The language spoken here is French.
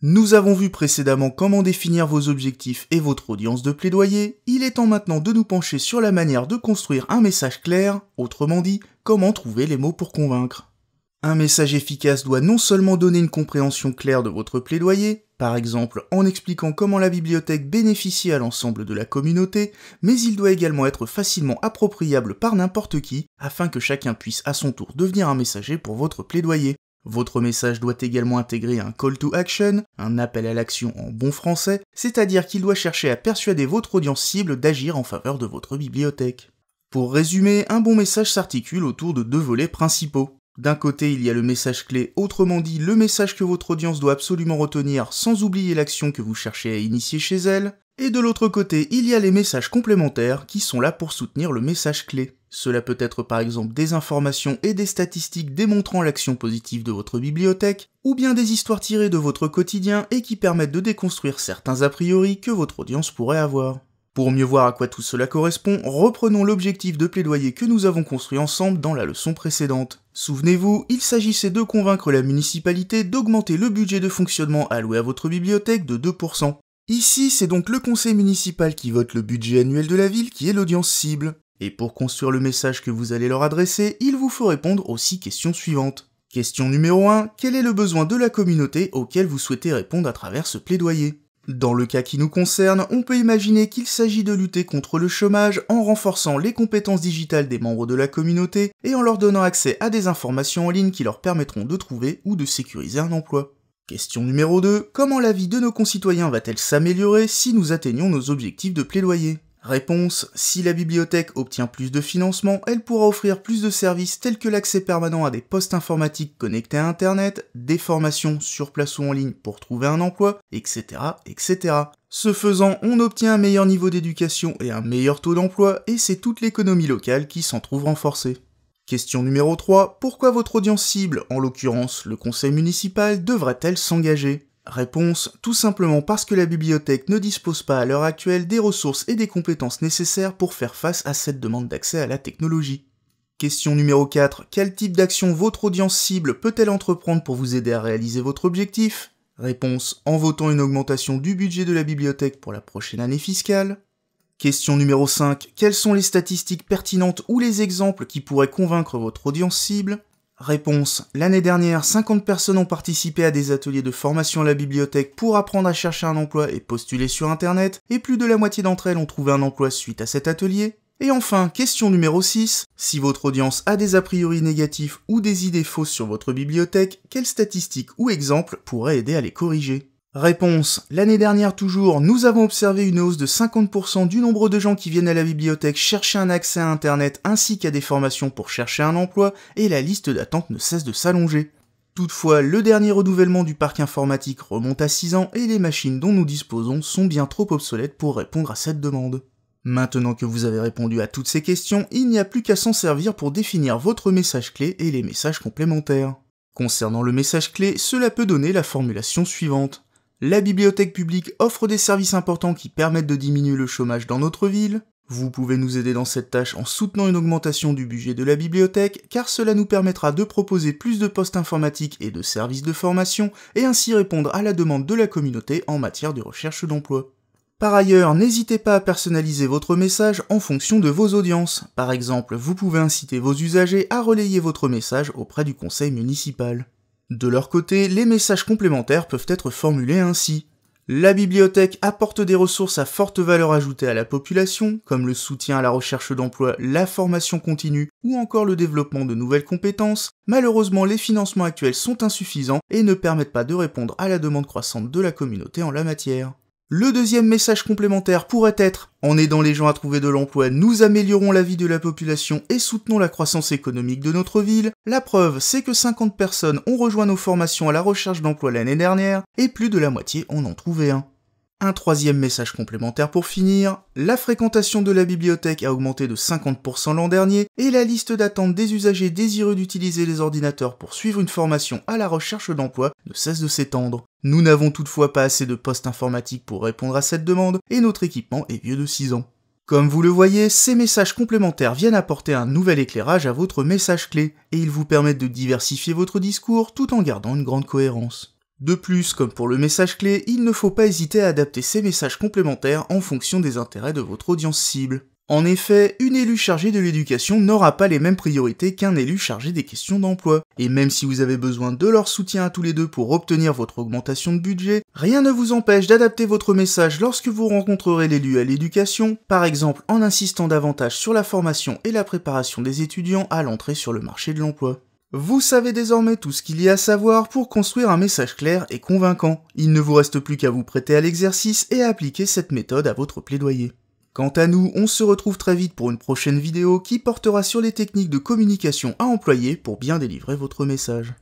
Nous avons vu précédemment comment définir vos objectifs et votre audience de plaidoyer, il est temps maintenant de nous pencher sur la manière de construire un message clair, autrement dit, comment trouver les mots pour convaincre. Un message efficace doit non seulement donner une compréhension claire de votre plaidoyer, par exemple en expliquant comment la bibliothèque bénéficie à l'ensemble de la communauté, mais il doit également être facilement appropriable par n'importe qui, afin que chacun puisse à son tour devenir un messager pour votre plaidoyer. Votre message doit également intégrer un call to action, un appel à l'action en bon français, c'est-à-dire qu'il doit chercher à persuader votre audience cible d'agir en faveur de votre bibliothèque. Pour résumer, un bon message s'articule autour de deux volets principaux. D'un côté, il y a le message clé, autrement dit le message que votre audience doit absolument retenir sans oublier l'action que vous cherchez à initier chez elle. Et de l'autre côté, il y a les messages complémentaires qui sont là pour soutenir le message clé. Cela peut être par exemple des informations et des statistiques démontrant l'action positive de votre bibliothèque, ou bien des histoires tirées de votre quotidien et qui permettent de déconstruire certains a priori que votre audience pourrait avoir. Pour mieux voir à quoi tout cela correspond, reprenons l'objectif de plaidoyer que nous avons construit ensemble dans la leçon précédente. Souvenez-vous, il s'agissait de convaincre la municipalité d'augmenter le budget de fonctionnement alloué à votre bibliothèque de 2%. Ici, c'est donc le conseil municipal qui vote le budget annuel de la ville qui est l'audience cible. Et pour construire le message que vous allez leur adresser, il vous faut répondre aux six questions suivantes. Question numéro 1, quel est le besoin de la communauté auquel vous souhaitez répondre à travers ce plaidoyer Dans le cas qui nous concerne, on peut imaginer qu'il s'agit de lutter contre le chômage en renforçant les compétences digitales des membres de la communauté et en leur donnant accès à des informations en ligne qui leur permettront de trouver ou de sécuriser un emploi. Question numéro 2. Comment la vie de nos concitoyens va-t-elle s'améliorer si nous atteignons nos objectifs de plaidoyer Réponse. Si la bibliothèque obtient plus de financement, elle pourra offrir plus de services tels que l'accès permanent à des postes informatiques connectés à Internet, des formations sur place ou en ligne pour trouver un emploi, etc. etc. Ce faisant, on obtient un meilleur niveau d'éducation et un meilleur taux d'emploi, et c'est toute l'économie locale qui s'en trouve renforcée. Question numéro 3. Pourquoi votre audience cible, en l'occurrence le conseil municipal, devrait-elle s'engager Réponse. Tout simplement parce que la bibliothèque ne dispose pas à l'heure actuelle des ressources et des compétences nécessaires pour faire face à cette demande d'accès à la technologie. Question numéro 4. Quel type d'action votre audience cible peut-elle entreprendre pour vous aider à réaliser votre objectif Réponse. En votant une augmentation du budget de la bibliothèque pour la prochaine année fiscale. Question numéro 5. Quelles sont les statistiques pertinentes ou les exemples qui pourraient convaincre votre audience cible Réponse. L'année dernière, 50 personnes ont participé à des ateliers de formation à la bibliothèque pour apprendre à chercher un emploi et postuler sur Internet, et plus de la moitié d'entre elles ont trouvé un emploi suite à cet atelier. Et enfin, question numéro 6. Si votre audience a des a priori négatifs ou des idées fausses sur votre bibliothèque, quelles statistiques ou exemples pourraient aider à les corriger Réponse. L'année dernière toujours, nous avons observé une hausse de 50% du nombre de gens qui viennent à la bibliothèque chercher un accès à Internet ainsi qu'à des formations pour chercher un emploi, et la liste d'attente ne cesse de s'allonger. Toutefois, le dernier renouvellement du parc informatique remonte à 6 ans et les machines dont nous disposons sont bien trop obsolètes pour répondre à cette demande. Maintenant que vous avez répondu à toutes ces questions, il n'y a plus qu'à s'en servir pour définir votre message clé et les messages complémentaires. Concernant le message clé, cela peut donner la formulation suivante. La bibliothèque publique offre des services importants qui permettent de diminuer le chômage dans notre ville. Vous pouvez nous aider dans cette tâche en soutenant une augmentation du budget de la bibliothèque, car cela nous permettra de proposer plus de postes informatiques et de services de formation, et ainsi répondre à la demande de la communauté en matière de recherche d'emploi. Par ailleurs, n'hésitez pas à personnaliser votre message en fonction de vos audiences. Par exemple, vous pouvez inciter vos usagers à relayer votre message auprès du conseil municipal. De leur côté, les messages complémentaires peuvent être formulés ainsi. La bibliothèque apporte des ressources à forte valeur ajoutée à la population, comme le soutien à la recherche d'emploi, la formation continue ou encore le développement de nouvelles compétences. Malheureusement, les financements actuels sont insuffisants et ne permettent pas de répondre à la demande croissante de la communauté en la matière. Le deuxième message complémentaire pourrait être En aidant les gens à trouver de l'emploi, nous améliorons la vie de la population et soutenons la croissance économique de notre ville. La preuve, c'est que 50 personnes ont rejoint nos formations à la recherche d'emploi l'année dernière, et plus de la moitié en ont trouvé un. Un troisième message complémentaire pour finir, la fréquentation de la bibliothèque a augmenté de 50% l'an dernier et la liste d'attente des usagers désireux d'utiliser les ordinateurs pour suivre une formation à la recherche d'emploi ne cesse de s'étendre. Nous n'avons toutefois pas assez de postes informatiques pour répondre à cette demande et notre équipement est vieux de 6 ans. Comme vous le voyez, ces messages complémentaires viennent apporter un nouvel éclairage à votre message clé et ils vous permettent de diversifier votre discours tout en gardant une grande cohérence. De plus, comme pour le message clé, il ne faut pas hésiter à adapter ces messages complémentaires en fonction des intérêts de votre audience cible. En effet, une élue chargée de l'éducation n'aura pas les mêmes priorités qu'un élu chargé des questions d'emploi. Et même si vous avez besoin de leur soutien à tous les deux pour obtenir votre augmentation de budget, rien ne vous empêche d'adapter votre message lorsque vous rencontrerez l'élu à l'éducation, par exemple en insistant davantage sur la formation et la préparation des étudiants à l'entrée sur le marché de l'emploi. Vous savez désormais tout ce qu'il y a à savoir pour construire un message clair et convaincant. Il ne vous reste plus qu'à vous prêter à l'exercice et à appliquer cette méthode à votre plaidoyer. Quant à nous, on se retrouve très vite pour une prochaine vidéo qui portera sur les techniques de communication à employer pour bien délivrer votre message.